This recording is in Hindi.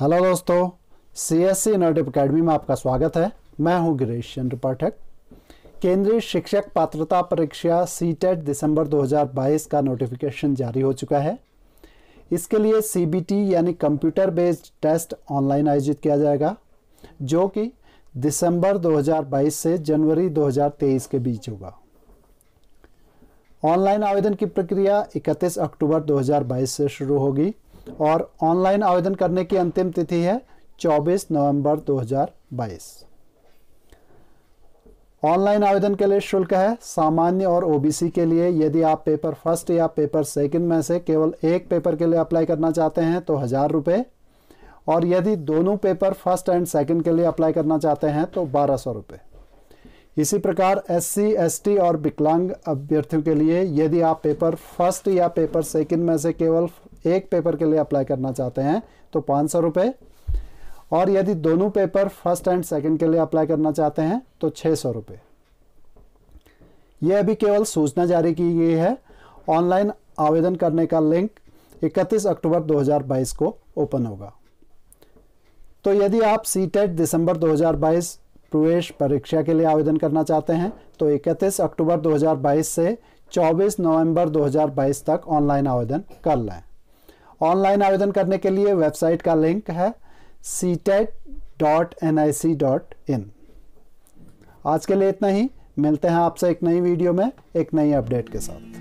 हेलो दोस्तों सी एस सी नोटिव अकेडमी में आपका स्वागत है मैं हूं गिरीश चंद्र पाठक केंद्रीय शिक्षक पात्रता परीक्षा सी टेट e दिसंबर 2022 का नोटिफिकेशन जारी हो चुका है इसके लिए टी यानी कंप्यूटर बेस्ड टेस्ट ऑनलाइन आयोजित किया जाएगा जो कि दिसंबर 2022 से जनवरी 2023 के बीच होगा ऑनलाइन आवेदन की प्रक्रिया 31 अक्टूबर 2022 से शुरू होगी और ऑनलाइन आवेदन करने की अंतिम तिथि है 24 नवंबर 2022 ऑनलाइन आवेदन के लिए शुल्क है सामान्य और ओबीसी के लिए यदि आप पेपर फर्स्ट या पेपर सेकंड में से केवल एक पेपर के लिए अप्लाई करना चाहते हैं तो हज़ार रुपये और यदि दोनों पेपर फर्स्ट एंड सेकंड के लिए अप्लाई करना चाहते हैं तो बारह सौ रुपये इसी प्रकार एस टी और विकलांग अभ्यर्थियों के लिए यदि आप पेपर फर्स्ट या पेपर सेकंड में से केवल एक पेपर के लिए अप्लाई करना चाहते हैं तो पाँच सौ रुपये और यदि दोनों पेपर फर्स्ट एंड सेकंड के लिए अप्लाई करना चाहते हैं तो छः सौ रुपये यह अभी केवल सूचना जारी की गई है ऑनलाइन आवेदन करने का लिंक 31 अक्टूबर 2022 को ओपन होगा तो यदि आप सी टेट e दिसंबर 2022 प्रवेश परीक्षा के लिए आवेदन करना चाहते हैं तो 31 अक्टूबर 2022 से 24 नवंबर 2022 तक ऑनलाइन आवेदन कर लें ऑनलाइन आवेदन करने के लिए वेबसाइट का लिंक है C TET dot N I C dot in आज के लिए इतना ही मिलते हैं आपसे एक नई वीडियो में एक नई अपडेट के साथ